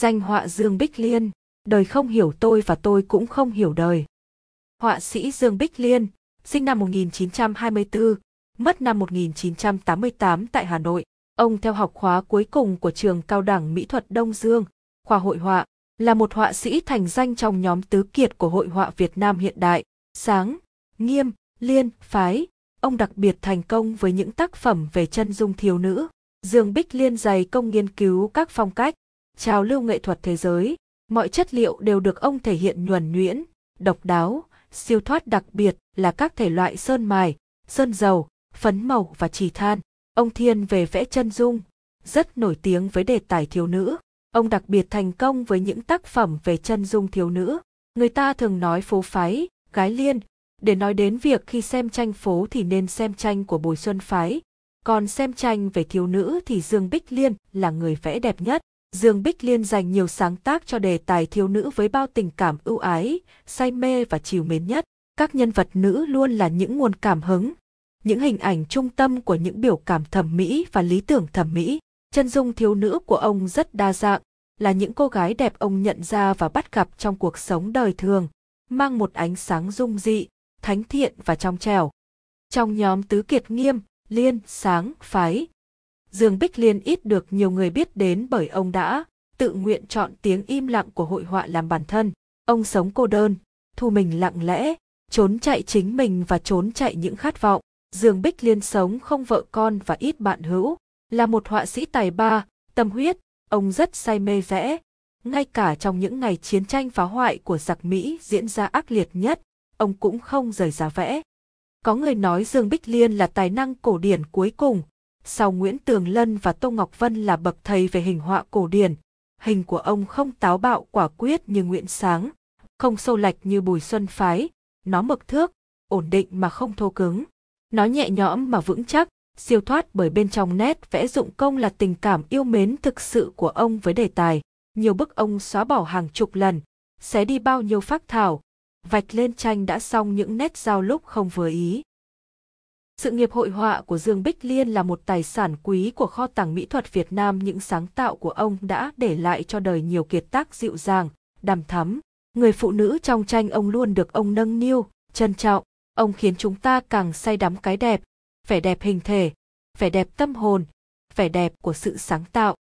Danh họa Dương Bích Liên, đời không hiểu tôi và tôi cũng không hiểu đời. Họa sĩ Dương Bích Liên, sinh năm 1924, mất năm 1988 tại Hà Nội. Ông theo học khóa cuối cùng của trường cao đẳng mỹ thuật Đông Dương, khoa hội họa, là một họa sĩ thành danh trong nhóm tứ kiệt của hội họa Việt Nam hiện đại, sáng, nghiêm, liên, phái. Ông đặc biệt thành công với những tác phẩm về chân dung thiếu nữ. Dương Bích Liên dày công nghiên cứu các phong cách, trào lưu nghệ thuật thế giới, mọi chất liệu đều được ông thể hiện nhuần nhuyễn, độc đáo, siêu thoát đặc biệt là các thể loại sơn mài, sơn dầu, phấn màu và trì than. Ông Thiên về vẽ chân dung, rất nổi tiếng với đề tài thiếu nữ. Ông đặc biệt thành công với những tác phẩm về chân dung thiếu nữ. Người ta thường nói phố phái, gái liên, để nói đến việc khi xem tranh phố thì nên xem tranh của Bùi Xuân Phái, còn xem tranh về thiếu nữ thì Dương Bích Liên là người vẽ đẹp nhất. Dương Bích Liên dành nhiều sáng tác cho đề tài thiếu nữ với bao tình cảm ưu ái, say mê và chiều mến nhất. Các nhân vật nữ luôn là những nguồn cảm hứng, những hình ảnh trung tâm của những biểu cảm thẩm mỹ và lý tưởng thẩm mỹ. Chân dung thiếu nữ của ông rất đa dạng, là những cô gái đẹp ông nhận ra và bắt gặp trong cuộc sống đời thường, mang một ánh sáng dung dị, thánh thiện và trong trẻo. Trong nhóm tứ kiệt nghiêm, liên, sáng, phái, Dương Bích Liên ít được nhiều người biết đến bởi ông đã tự nguyện chọn tiếng im lặng của hội họa làm bản thân. Ông sống cô đơn, thu mình lặng lẽ, trốn chạy chính mình và trốn chạy những khát vọng. Dương Bích Liên sống không vợ con và ít bạn hữu, là một họa sĩ tài ba, tâm huyết, ông rất say mê vẽ. Ngay cả trong những ngày chiến tranh phá hoại của giặc Mỹ diễn ra ác liệt nhất, ông cũng không rời giá vẽ. Có người nói Dương Bích Liên là tài năng cổ điển cuối cùng, sau Nguyễn Tường Lân và Tô Ngọc Vân là bậc thầy về hình họa cổ điển. Hình của ông không táo bạo quả quyết như Nguyễn Sáng, không sâu lạch như Bùi Xuân Phái, nó mực thước, ổn định mà không thô cứng. Nó nhẹ nhõm mà vững chắc, siêu thoát bởi bên trong nét vẽ dụng công là tình cảm yêu mến thực sự của ông với đề tài. Nhiều bức ông xóa bỏ hàng chục lần, xé đi bao nhiêu phác thảo, vạch lên tranh đã xong những nét giao lúc không vừa ý. Sự nghiệp hội họa của Dương Bích Liên là một tài sản quý của kho tàng mỹ thuật Việt Nam. Những sáng tạo của ông đã để lại cho đời nhiều kiệt tác dịu dàng, đằm thắm. Người phụ nữ trong tranh ông luôn được ông nâng niu, trân trọng. Ông khiến chúng ta càng say đắm cái đẹp, vẻ đẹp hình thể, vẻ đẹp tâm hồn, vẻ đẹp của sự sáng tạo.